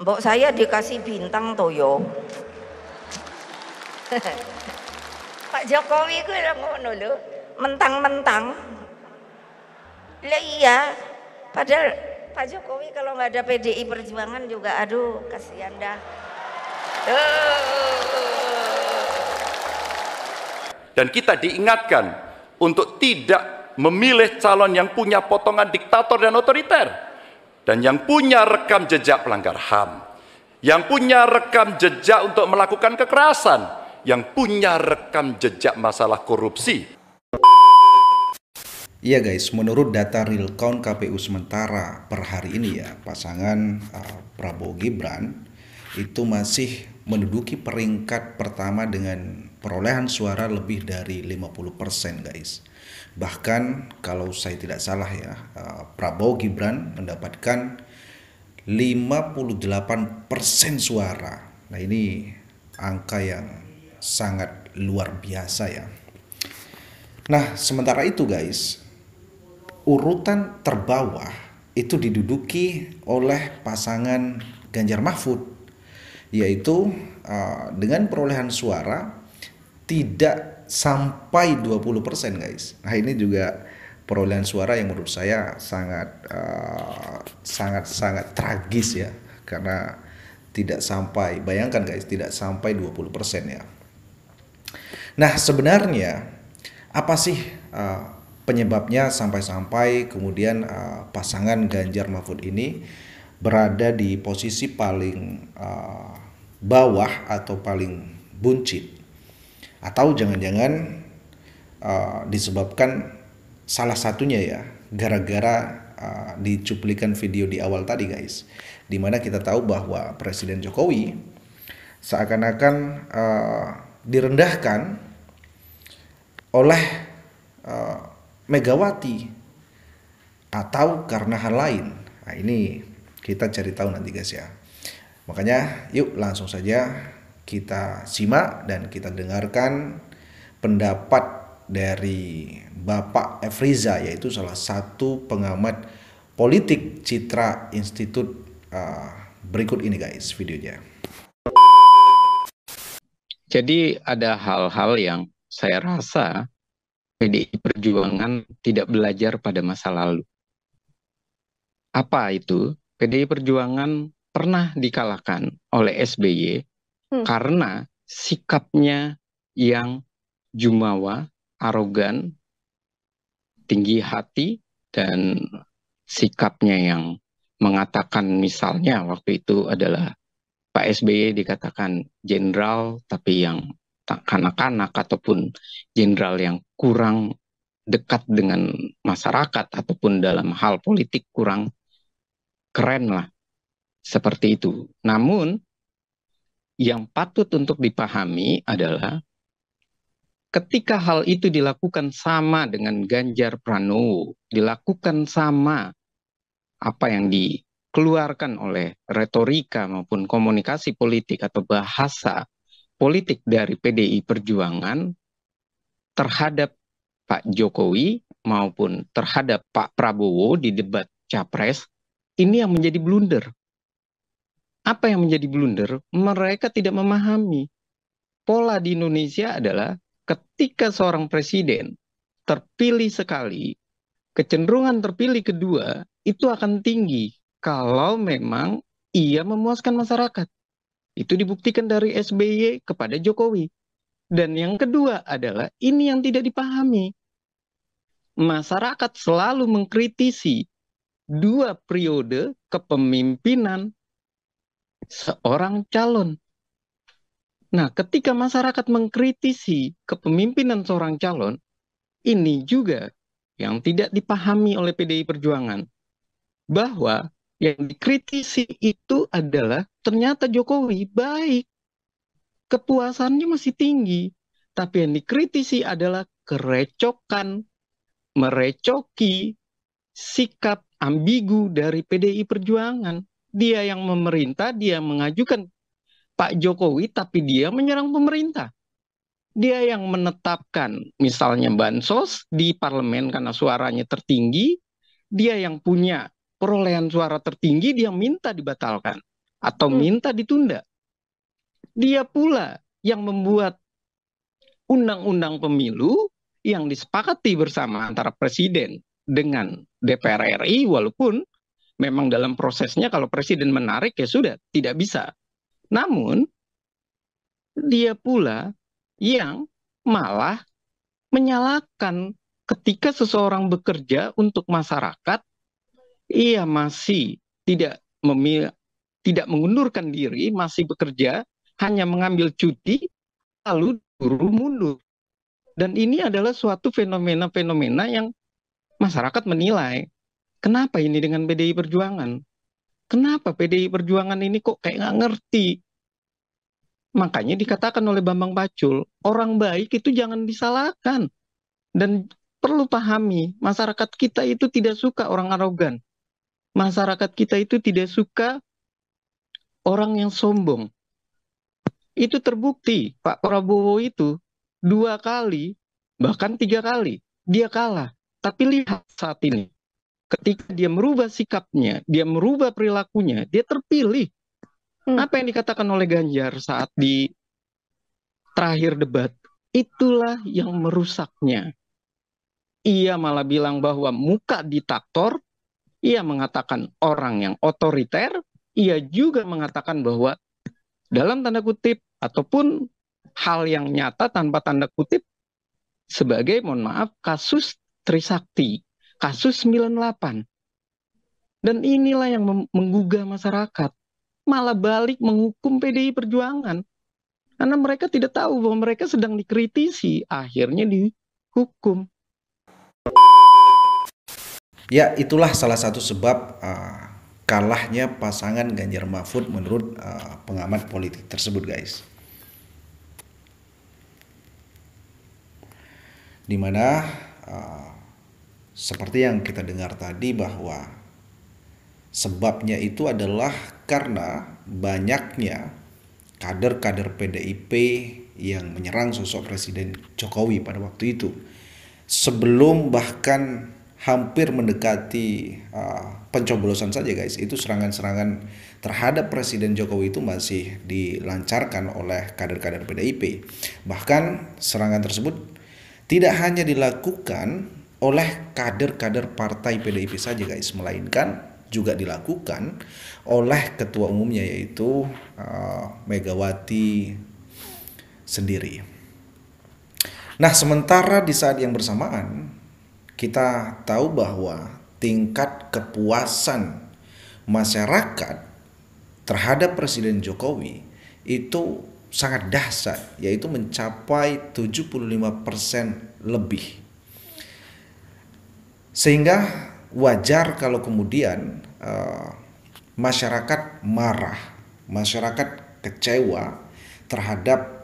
Mbok saya dikasih bintang toyo. Pak Jokowi ku ngono lho, mentang-mentang. Lah iya, padahal Pak Jokowi kalau nggak ada PDI Perjuangan juga aduh kasihan dah. Dan kita diingatkan untuk tidak memilih calon yang punya potongan diktator dan otoriter dan yang punya rekam jejak pelanggar HAM, yang punya rekam jejak untuk melakukan kekerasan, yang punya rekam jejak masalah korupsi. Iya guys, menurut data real count KPU sementara per hari ini ya, pasangan uh, Prabowo Gibran itu masih menduduki peringkat pertama dengan perolehan suara lebih dari 50% guys. Bahkan kalau saya tidak salah ya, eh, Prabowo Gibran mendapatkan 58% suara. Nah, ini angka yang sangat luar biasa ya. Nah, sementara itu guys, urutan terbawah itu diduduki oleh pasangan Ganjar Mahfud yaitu uh, dengan perolehan suara tidak sampai 20% guys. Nah, ini juga perolehan suara yang menurut saya sangat uh, sangat sangat tragis ya karena tidak sampai bayangkan guys tidak sampai 20% ya. Nah, sebenarnya apa sih uh, penyebabnya sampai-sampai kemudian uh, pasangan Ganjar Mahfud ini berada di posisi paling uh, bawah atau paling buncit atau jangan-jangan uh, disebabkan salah satunya ya gara-gara uh, dicuplikan video di awal tadi guys dimana kita tahu bahwa Presiden Jokowi seakan-akan uh, direndahkan oleh uh, Megawati atau karena hal lain nah, ini kita cari tahu nanti guys ya. Makanya yuk langsung saja kita simak dan kita dengarkan pendapat dari Bapak Efriza yaitu salah satu pengamat politik Citra Institute uh, berikut ini guys videonya. Jadi ada hal-hal yang saya rasa PDI Perjuangan tidak belajar pada masa lalu. Apa itu? PDI Perjuangan pernah dikalahkan oleh SBY hmm. karena sikapnya yang jumawa, arogan, tinggi hati dan sikapnya yang mengatakan misalnya waktu itu adalah Pak SBY dikatakan jenderal tapi yang kanak-kanak ataupun jenderal yang kurang dekat dengan masyarakat ataupun dalam hal politik kurang keren lah seperti itu. Namun yang patut untuk dipahami adalah ketika hal itu dilakukan sama dengan Ganjar Pranowo, dilakukan sama apa yang dikeluarkan oleh retorika maupun komunikasi politik atau bahasa politik dari PDI Perjuangan terhadap Pak Jokowi maupun terhadap Pak Prabowo di debat capres ini yang menjadi blunder. Apa yang menjadi blunder? Mereka tidak memahami. Pola di Indonesia adalah ketika seorang presiden terpilih sekali, kecenderungan terpilih kedua itu akan tinggi kalau memang ia memuaskan masyarakat. Itu dibuktikan dari SBY kepada Jokowi. Dan yang kedua adalah ini yang tidak dipahami. Masyarakat selalu mengkritisi dua periode kepemimpinan seorang calon. Nah, ketika masyarakat mengkritisi kepemimpinan seorang calon, ini juga yang tidak dipahami oleh PDI Perjuangan bahwa yang dikritisi itu adalah ternyata Jokowi baik, kepuasannya masih tinggi, tapi yang dikritisi adalah kerecokan, merecoki sikap ambigu dari PDI Perjuangan. Dia yang memerintah, dia mengajukan Pak Jokowi, tapi dia menyerang pemerintah. Dia yang menetapkan misalnya bansos di parlemen karena suaranya tertinggi, dia yang punya perolehan suara tertinggi, dia minta dibatalkan atau hmm. minta ditunda. Dia pula yang membuat undang-undang pemilu yang disepakati bersama antara presiden dengan DPR RI walaupun memang dalam prosesnya kalau presiden menarik ya sudah tidak bisa. Namun dia pula yang malah menyalahkan ketika seseorang bekerja untuk masyarakat ia masih tidak memil tidak mengundurkan diri, masih bekerja, hanya mengambil cuti lalu buru mundur. Dan ini adalah suatu fenomena-fenomena yang masyarakat menilai kenapa ini dengan PDI Perjuangan? Kenapa PDI Perjuangan ini kok kayak nggak ngerti? Makanya dikatakan oleh Bambang Pacul, orang baik itu jangan disalahkan. Dan perlu pahami, masyarakat kita itu tidak suka orang arogan. Masyarakat kita itu tidak suka orang yang sombong. Itu terbukti Pak Prabowo itu dua kali, bahkan tiga kali, dia kalah tapi lihat saat ini, ketika dia merubah sikapnya, dia merubah perilakunya, dia terpilih. Hmm. Apa yang dikatakan oleh Ganjar saat di terakhir debat, itulah yang merusaknya. Ia malah bilang bahwa muka diktator, ia mengatakan orang yang otoriter, ia juga mengatakan bahwa dalam tanda kutip ataupun hal yang nyata tanpa tanda kutip sebagai mohon maaf kasus Trisakti, kasus 98. Dan inilah yang menggugah masyarakat. Malah balik menghukum PDI Perjuangan. Karena mereka tidak tahu bahwa mereka sedang dikritisi. Akhirnya dihukum. Ya, itulah salah satu sebab uh, kalahnya pasangan Ganjar Mahfud menurut uh, pengamat politik tersebut, guys. Dimana Eh, seperti yang kita dengar tadi bahwa sebabnya itu adalah karena banyaknya kader-kader PDIP yang menyerang sosok Presiden Jokowi pada waktu itu sebelum bahkan hampir mendekati uh, pencoblosan saja guys itu serangan-serangan terhadap Presiden Jokowi itu masih dilancarkan oleh kader-kader PDIP bahkan serangan tersebut tidak hanya dilakukan oleh kader-kader partai PDIP saja guys, melainkan juga dilakukan oleh ketua umumnya yaitu uh, Megawati sendiri. Nah, sementara di saat yang bersamaan kita tahu bahwa tingkat kepuasan masyarakat terhadap Presiden Jokowi itu sangat dahsyat yaitu mencapai 75% lebih. Sehingga wajar kalau kemudian uh, masyarakat marah, masyarakat kecewa terhadap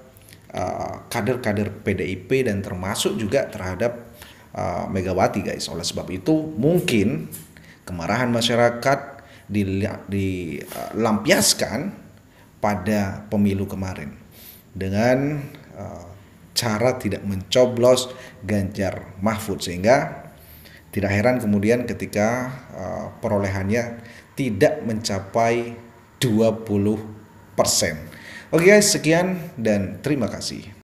kader eh, kader-kader PDIP dan termasuk juga terhadap uh, Megawati guys. Oleh sebab itu mungkin kemarahan masyarakat dilampiaskan pada pemilu kemarin dengan uh, cara tidak mencoblos Ganjar Mahfud sehingga tidak heran kemudian ketika uh, perolehannya tidak mencapai 20%. Oke okay guys, sekian dan terima kasih.